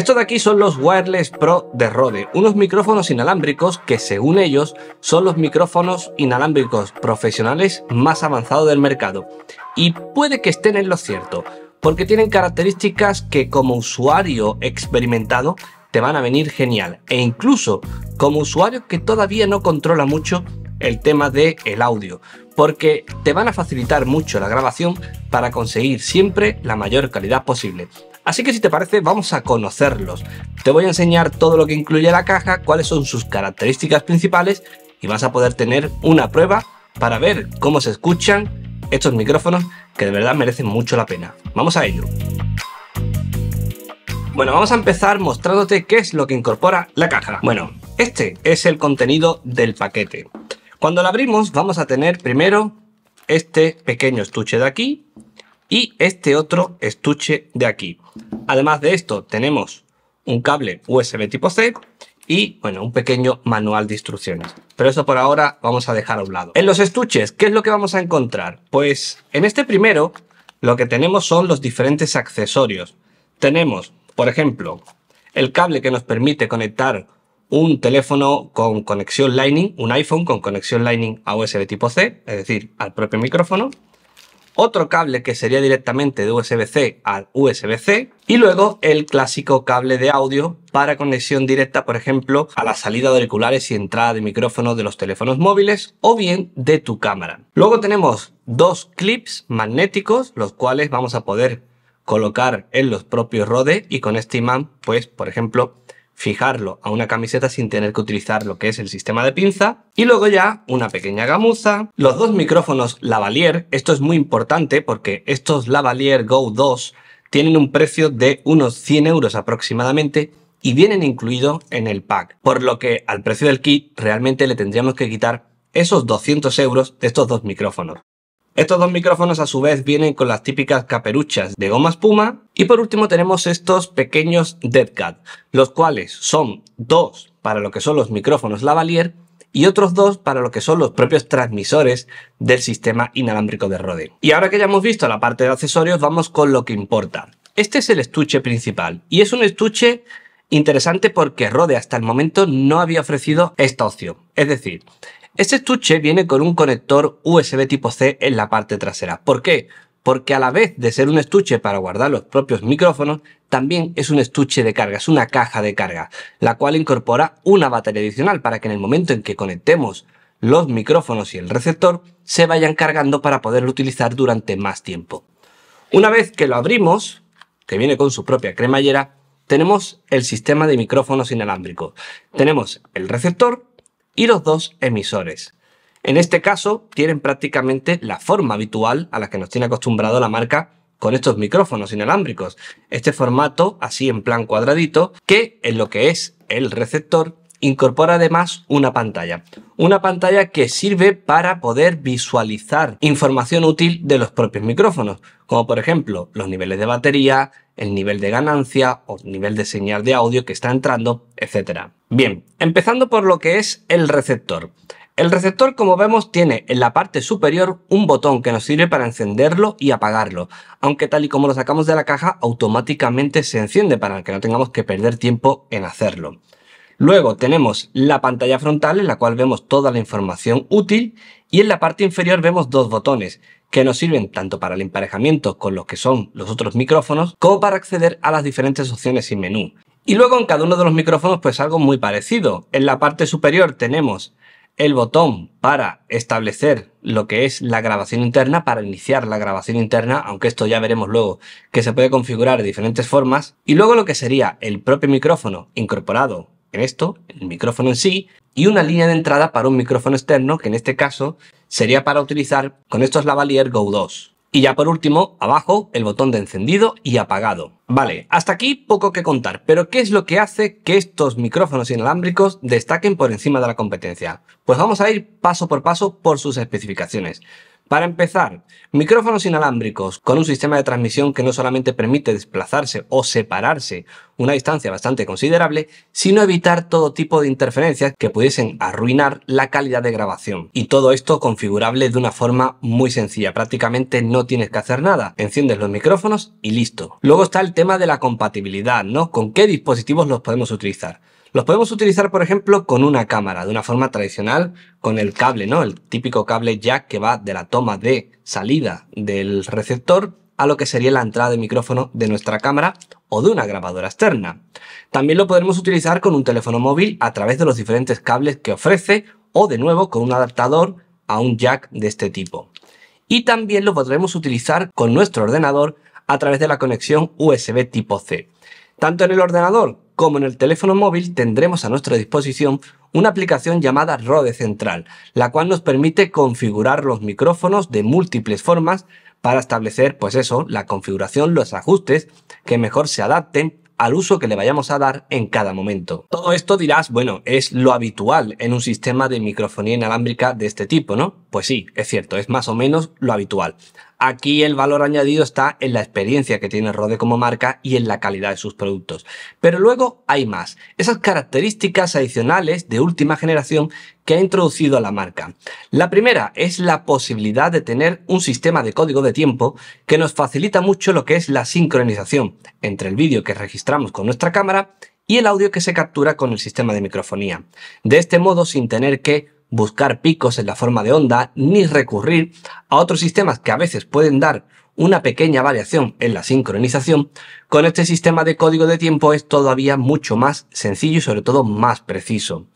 Estos de aquí son los Wireless Pro de Rode, unos micrófonos inalámbricos que según ellos son los micrófonos inalámbricos profesionales más avanzados del mercado. Y puede que estén en lo cierto, porque tienen características que como usuario experimentado te van a venir genial. E incluso como usuario que todavía no controla mucho, el tema del el audio, porque te van a facilitar mucho la grabación para conseguir siempre la mayor calidad posible. Así que si te parece, vamos a conocerlos. Te voy a enseñar todo lo que incluye la caja, cuáles son sus características principales y vas a poder tener una prueba para ver cómo se escuchan estos micrófonos que de verdad merecen mucho la pena. Vamos a ello. Bueno, vamos a empezar mostrándote qué es lo que incorpora la caja. Bueno, este es el contenido del paquete. Cuando la abrimos vamos a tener primero este pequeño estuche de aquí y este otro estuche de aquí. Además de esto tenemos un cable USB tipo C y bueno, un pequeño manual de instrucciones. Pero eso por ahora vamos a dejar a un lado. En los estuches, ¿qué es lo que vamos a encontrar? Pues en este primero lo que tenemos son los diferentes accesorios. Tenemos, por ejemplo, el cable que nos permite conectar un teléfono con conexión Lightning, un iPhone con conexión Lightning a USB tipo C, es decir, al propio micrófono, otro cable que sería directamente de USB-C al USB-C y luego el clásico cable de audio para conexión directa, por ejemplo, a la salida de auriculares y entrada de micrófono de los teléfonos móviles o bien de tu cámara. Luego tenemos dos clips magnéticos, los cuales vamos a poder colocar en los propios rodes y con este imán, pues, por ejemplo, fijarlo a una camiseta sin tener que utilizar lo que es el sistema de pinza. Y luego ya una pequeña gamuza, los dos micrófonos lavalier, esto es muy importante porque estos lavalier Go 2 tienen un precio de unos 100 euros aproximadamente y vienen incluidos en el pack, por lo que al precio del kit realmente le tendríamos que quitar esos 200 euros de estos dos micrófonos. Estos dos micrófonos a su vez vienen con las típicas caperuchas de goma espuma. Y por último tenemos estos pequeños cat, los cuales son dos para lo que son los micrófonos lavalier y otros dos para lo que son los propios transmisores del sistema inalámbrico de Rode. Y ahora que ya hemos visto la parte de accesorios, vamos con lo que importa. Este es el estuche principal y es un estuche interesante porque Rode hasta el momento no había ofrecido esta opción. Es decir, este estuche viene con un conector USB tipo C en la parte trasera. ¿Por qué? Porque a la vez de ser un estuche para guardar los propios micrófonos, también es un estuche de carga, es una caja de carga, la cual incorpora una batería adicional para que en el momento en que conectemos los micrófonos y el receptor se vayan cargando para poderlo utilizar durante más tiempo. Una vez que lo abrimos, que viene con su propia cremallera, tenemos el sistema de micrófonos inalámbricos. Tenemos el receptor y los dos emisores. En este caso, tienen prácticamente la forma habitual a la que nos tiene acostumbrado la marca con estos micrófonos inalámbricos. Este formato, así en plan cuadradito, que en lo que es el receptor, Incorpora además una pantalla. Una pantalla que sirve para poder visualizar información útil de los propios micrófonos, como por ejemplo los niveles de batería, el nivel de ganancia o el nivel de señal de audio que está entrando, etc. Bien, empezando por lo que es el receptor. El receptor, como vemos, tiene en la parte superior un botón que nos sirve para encenderlo y apagarlo, aunque tal y como lo sacamos de la caja automáticamente se enciende para que no tengamos que perder tiempo en hacerlo. Luego tenemos la pantalla frontal en la cual vemos toda la información útil y en la parte inferior vemos dos botones que nos sirven tanto para el emparejamiento con los que son los otros micrófonos como para acceder a las diferentes opciones y menú. Y luego en cada uno de los micrófonos pues algo muy parecido. En la parte superior tenemos el botón para establecer lo que es la grabación interna, para iniciar la grabación interna, aunque esto ya veremos luego que se puede configurar de diferentes formas. Y luego lo que sería el propio micrófono incorporado en esto, el micrófono en sí, y una línea de entrada para un micrófono externo, que en este caso sería para utilizar con estos lavalier Go 2. Y ya por último, abajo, el botón de encendido y apagado. Vale, hasta aquí poco que contar, pero ¿qué es lo que hace que estos micrófonos inalámbricos destaquen por encima de la competencia? Pues vamos a ir paso por paso por sus especificaciones. Para empezar, micrófonos inalámbricos con un sistema de transmisión que no solamente permite desplazarse o separarse una distancia bastante considerable, sino evitar todo tipo de interferencias que pudiesen arruinar la calidad de grabación. Y todo esto configurable de una forma muy sencilla, prácticamente no tienes que hacer nada, enciendes los micrófonos y listo. Luego está el tema de la compatibilidad, ¿no? ¿Con qué dispositivos los podemos utilizar? Los podemos utilizar, por ejemplo, con una cámara, de una forma tradicional, con el cable, ¿no? El típico cable jack que va de la toma de salida del receptor a lo que sería la entrada de micrófono de nuestra cámara o de una grabadora externa. También lo podremos utilizar con un teléfono móvil a través de los diferentes cables que ofrece o de nuevo con un adaptador a un jack de este tipo. Y también lo podremos utilizar con nuestro ordenador a través de la conexión USB tipo C. Tanto en el ordenador como en el teléfono móvil tendremos a nuestra disposición una aplicación llamada Rode Central, la cual nos permite configurar los micrófonos de múltiples formas para establecer, pues eso, la configuración, los ajustes que mejor se adapten al uso que le vayamos a dar en cada momento. Todo esto dirás, bueno, es lo habitual en un sistema de microfonía inalámbrica de este tipo, ¿no? Pues sí, es cierto, es más o menos lo habitual. Aquí el valor añadido está en la experiencia que tiene Rode como marca y en la calidad de sus productos. Pero luego hay más, esas características adicionales de última generación que ha introducido la marca. La primera es la posibilidad de tener un sistema de código de tiempo que nos facilita mucho lo que es la sincronización entre el vídeo que registramos con nuestra cámara y el audio que se captura con el sistema de microfonía. De este modo, sin tener que buscar picos en la forma de onda, ni recurrir a otros sistemas que a veces pueden dar una pequeña variación en la sincronización, con este sistema de código de tiempo es todavía mucho más sencillo y sobre todo más preciso.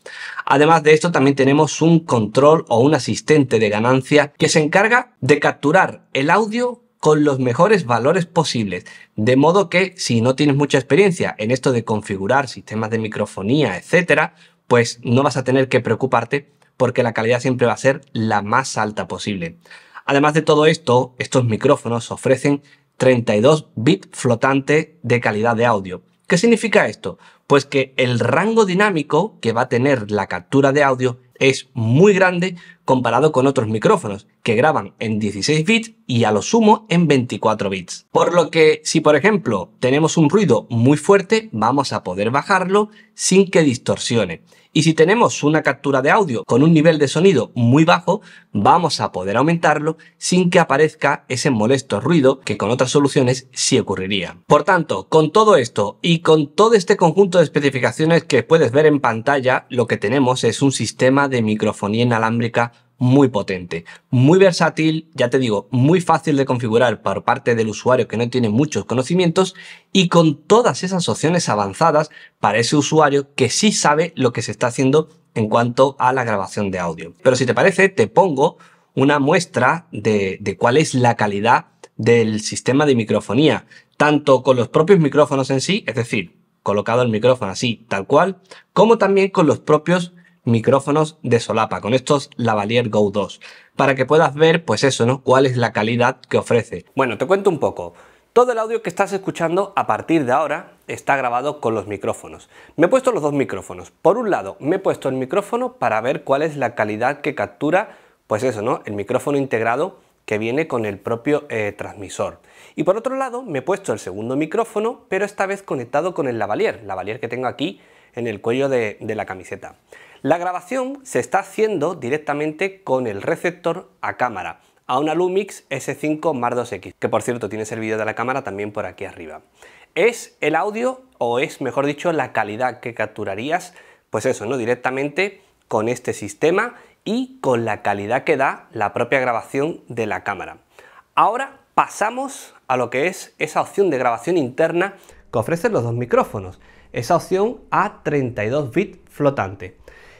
Además de esto también tenemos un control o un asistente de ganancia que se encarga de capturar el audio con los mejores valores posibles. De modo que si no tienes mucha experiencia en esto de configurar sistemas de microfonía, etcétera, pues no vas a tener que preocuparte porque la calidad siempre va a ser la más alta posible. Además de todo esto, estos micrófonos ofrecen 32 bits flotante de calidad de audio. ¿Qué significa esto? Pues que el rango dinámico que va a tener la captura de audio es muy grande comparado con otros micrófonos que graban en 16 bits y a lo sumo en 24 bits. Por lo que si por ejemplo tenemos un ruido muy fuerte vamos a poder bajarlo sin que distorsione. Y si tenemos una captura de audio con un nivel de sonido muy bajo, vamos a poder aumentarlo sin que aparezca ese molesto ruido que con otras soluciones sí ocurriría. Por tanto, con todo esto y con todo este conjunto de especificaciones que puedes ver en pantalla, lo que tenemos es un sistema de microfonía inalámbrica muy potente, muy versátil, ya te digo, muy fácil de configurar por parte del usuario que no tiene muchos conocimientos y con todas esas opciones avanzadas para ese usuario que sí sabe lo que se está haciendo en cuanto a la grabación de audio. Pero si te parece, te pongo una muestra de, de cuál es la calidad del sistema de microfonía, tanto con los propios micrófonos en sí, es decir, colocado el micrófono así, tal cual, como también con los propios micrófonos de solapa, con estos Lavalier Go 2, para que puedas ver, pues eso, ¿no? Cuál es la calidad que ofrece. Bueno, te cuento un poco. Todo el audio que estás escuchando a partir de ahora está grabado con los micrófonos. Me he puesto los dos micrófonos. Por un lado, me he puesto el micrófono para ver cuál es la calidad que captura, pues eso, ¿no? El micrófono integrado que viene con el propio eh, transmisor. Y por otro lado, me he puesto el segundo micrófono, pero esta vez conectado con el lavalier, lavalier que tengo aquí en el cuello de, la camiseta. La grabación se está haciendo directamente con el receptor a cámara, a una Lumix S5 Mar 2X, que por cierto tienes el vídeo de la cámara también por aquí arriba. Es el audio, o es mejor dicho, la calidad que capturarías, pues eso, ¿no? Directamente con este sistema y con la calidad que da la propia grabación de la cámara. Ahora pasamos a lo que es esa opción de grabación interna que ofrecen los dos micrófonos esa opción a 32 bits flotante.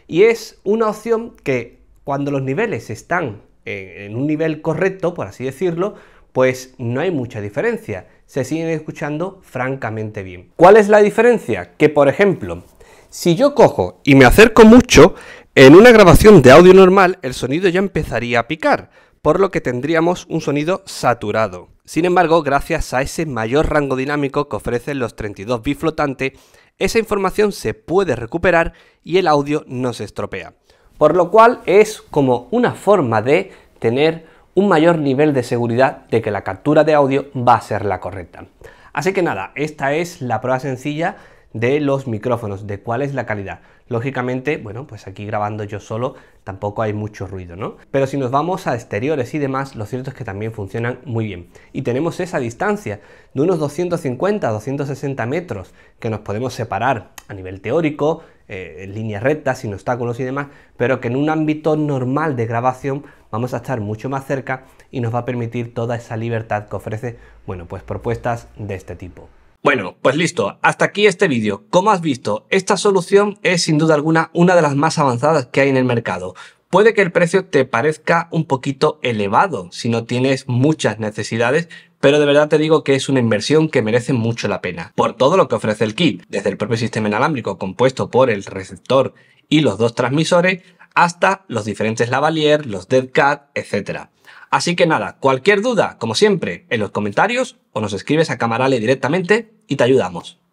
Y es una opción que cuando los niveles están en, un nivel correcto, por así decirlo, pues no hay mucha diferencia. Se siguen escuchando francamente bien. ¿Cuál es la diferencia? Que por ejemplo, si yo cojo y me acerco mucho, en una grabación de audio normal el sonido ya empezaría a picar, por lo que tendríamos un sonido saturado. Sin embargo, gracias a ese mayor rango dinámico que ofrecen los 32 bits flotantes, esa información se puede recuperar y el audio no se estropea. Por lo cual es como una forma de tener un mayor nivel de seguridad de que la captura de audio va a ser la correcta. Así que nada, esta es la prueba sencilla de los micrófonos, de cuál es la calidad. Lógicamente, bueno, pues aquí grabando yo solo tampoco hay mucho ruido, ¿no? Pero si nos vamos a exteriores y demás, lo cierto es que también funcionan muy bien. Y tenemos esa distancia de unos 250 a 260 metros que nos podemos separar a nivel teórico, eh, en líneas rectas, sin obstáculos y demás, pero que en un ámbito normal de grabación vamos a estar mucho más cerca y nos va a permitir toda esa libertad que ofrece, bueno, pues propuestas de este tipo. Bueno, pues listo, hasta aquí este vídeo. Como has visto, esta solución es sin duda alguna una de las más avanzadas que hay en el mercado. Puede que el precio te parezca un poquito elevado si no tienes muchas necesidades, pero de verdad te digo que es una inversión que merece mucho la pena. Por todo lo que ofrece el kit, desde el propio sistema inalámbrico compuesto por el receptor y los dos transmisores, hasta los diferentes lavalier, los deadcat, etc. Así que nada, cualquier duda, como siempre, en los comentarios o nos escribes a Camarale directamente y te ayudamos.